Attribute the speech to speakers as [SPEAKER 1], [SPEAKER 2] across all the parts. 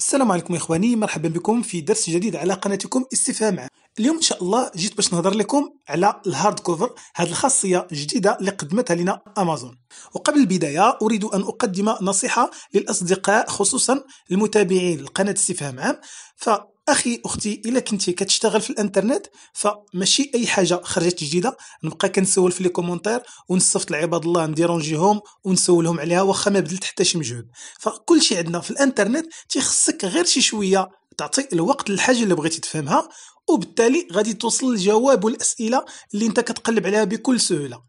[SPEAKER 1] السلام عليكم اخواني مرحبا بكم في درس جديد على قناتكم استفهام اليوم ان شاء الله جيت باش نهضر لكم على الهارد كوفر هذه الخاصيه الجديده اللي قدمتها لنا امازون وقبل البدايه اريد ان اقدم نصيحه للاصدقاء خصوصا المتابعين لقناه استفهام عام ف اخي اختي الا كنتي كتشتغل في الانترنت فماشي اي حاجه خرجت جديده نبقى كنسول في لي كومونتير ونصفط لعباد الله نديرونجيهم ونسولهم عليها واخا ما بذلت حتى شي مجهود فكل شيء عندنا في الانترنت تيخصك غير شي شويه تعطي الوقت للحاجه اللي بغيتي تفهمها وبالتالي غادي توصل الجواب والاسئله اللي انت كتقلب عليها بكل سهوله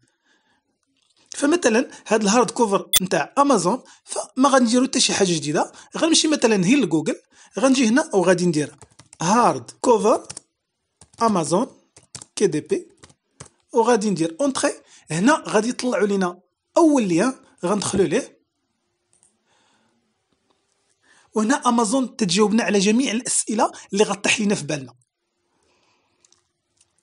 [SPEAKER 1] فمثلا هذا الهارد كوفر نتاع امازون فما غنديرو حتى شي حاجه جديده غنمشي مثلا هي لجوجل غنجي هنا وغادي ندير هارد كوفر امازون كي دي بي وغادي ندير اونتري هنا غادي يطلعوا لينا اول ليا غندخلو ليه وهنا امازون تجاوبنا على جميع الاسئله اللي غطيح لينا في بالنا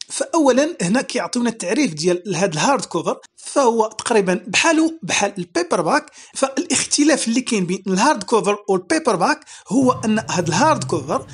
[SPEAKER 1] فاولا هنا كيعطيونا التعريف ديال هذا الهارد كوفر فهو تقريبا بحاله بحال البيبر باك فالاختلاف اللي كاين بين الهارد كوفر والبيبر باك هو ان هذا الهارد كوفر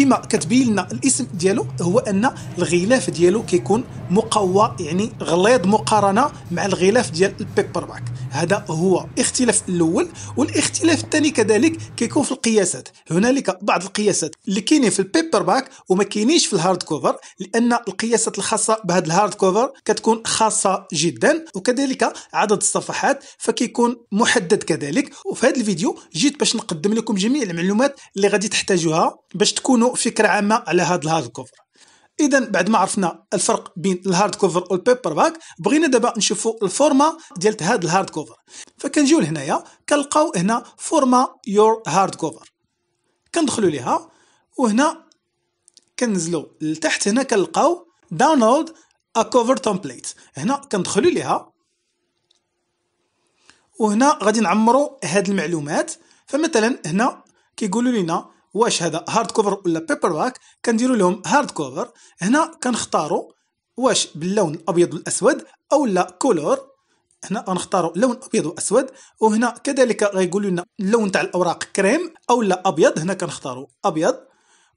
[SPEAKER 1] كما كتبين لنا الاسم ديالو هو ان الغلاف ديالو كيكون مقوى يعني غليظ مقارنه مع الغلاف ديال البيبر باك هذا هو الاختلاف الاول والاختلاف الثاني كذلك كيكون في القياسات هنالك بعض القياسات اللي كاينين في البيبر باك وما كاينينش في الهارد كوفر لان القياسات الخاصه بهذا الهارد كوفر كتكون خاصه جدا وكذلك عدد الصفحات فكيكون محدد كذلك وفي هذا الفيديو جيت باش نقدم لكم جميع المعلومات اللي غادي تحتاجوها باش تكونوا فكره عامه على هذا الهارد كوفر اذا بعد ما عرفنا الفرق بين الهارد كوفر والبيبر باك بغينا دابا نشوفوا الفورما ديال هذا الهارد كوفر فكنجيو لهنايا كنلقاو هنا فورما يور هارد كوفر كندخلوا ليها وهنا كنزلوا لتحت هنا كنلقاو داونلود ا كوفر تمبليت هنا كندخلوا ليها وهنا غادي نعمروا هاد المعلومات فمثلا هنا كيقولوا لنا واش هذا هارد كوفر ولا بيبر باك كنديروا لهم هارد كوفر هنا كنختاروا واش باللون الابيض والاسود او لا كولور هنا غنختاروا لون ابيض واسود وهنا كذلك غيقولوا لنا اللون تاع الاوراق كريم او لا ابيض هنا كنختاروا ابيض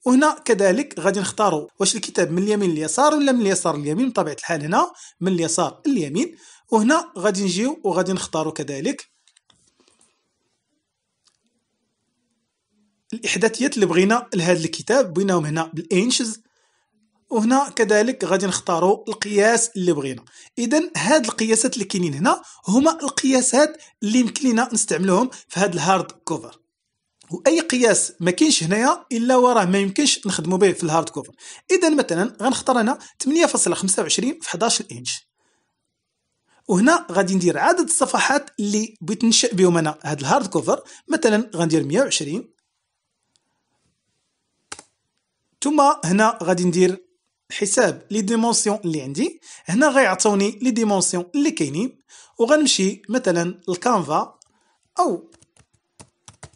[SPEAKER 1] وهنا كذلك غادي نختاروا واش الكتاب من اليمين لليسار ولا من اليسار لليمين بطبيعه الحال هنا من اليسار لليمين وهنا غادي نجيو وغادي نختاروا كذلك الاحداثيات اللي بغينا لهذا الكتاب بغيناهم هنا بالانشز وهنا كذلك غادي نختاروا القياس اللي بغينا اذا هاد القياسات اللي كاينين هنا هما القياسات اللي يمكن لنا نستعملوهم في هاد الهارد كوفر واي قياس ما كاينش هنايا الا وراه ما يمكنش نخدموا به في الهارد كوفر اذا مثلا غنختار انا 8.25 في 11 انش وهنا غادي ندير عدد الصفحات اللي بغيت ننشئ بهم انا هاد الهارد كوفر مثلا غندير 120 ثم هنا غادي ندير حساب لي ديمونسيون اللي عندي هنا غيعطوني لي ديمونسيون اللي كاينين وغنمشي مثلا الكانفا او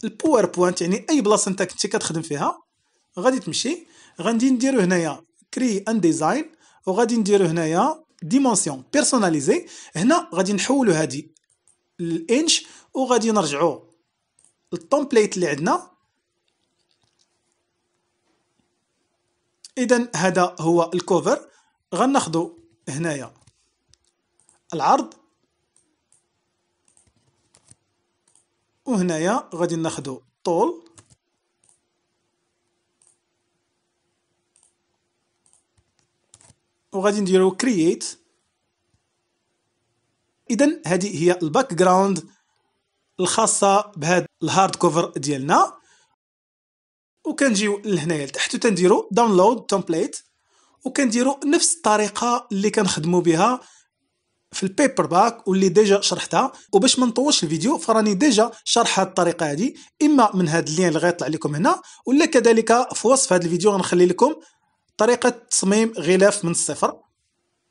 [SPEAKER 1] الباوربوينت يعني اي بلاصه انت كنتي كتخدم فيها غادي تمشي غادي نديرو هنايا كري ان ديزاين وغادي نديرو هنايا ديمونسيون بيرسوناليزي هنا غادي نحولو هادي الانش وغادي نرجعو التومبليت اللي عندنا اذا هذا هو الكوفر غناخذو هنايا العرض وهنايا غادي ناخذو الطول وغادي نديرو كرييت اذا هذه هي الباك جراوند الخاصه بهذا الهارد كوفر ديالنا وكنجيو لهنايا لتحت وتنديرو داونلود تمبليت كنديرو نفس الطريقه اللي كنخدمو بها في البيبر باك واللي ديجا شرحتها وباش ما نطولش الفيديو فراني ديجا هاد الطريقه هذه اما من هذا اللين اللي غيطلع لكم هنا ولا كذلك في وصف هذا الفيديو غنخلي لكم طريقه تصميم غلاف من الصفر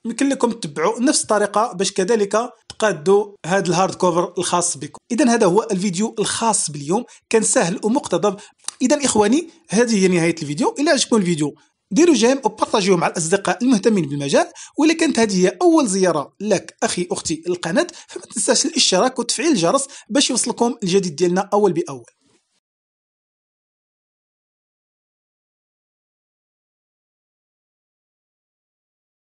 [SPEAKER 1] يمكن لكم تتبعوا نفس الطريقه باش كذلك تقادوا هذا الهارد كوفر الخاص بكم اذا هذا هو الفيديو الخاص باليوم كان سهل ومقتضب اذا اخواني هذه هي نهايه الفيديو الى عجبكم الفيديو ديروا جيم وبارطاجيو مع الاصدقاء المهتمين بالمجال واذا كانت هذه هي اول زياره لك اخي اختي القناه فما تنساش الاشتراك وتفعيل الجرس باش يوصلكم الجديد ديالنا اول باول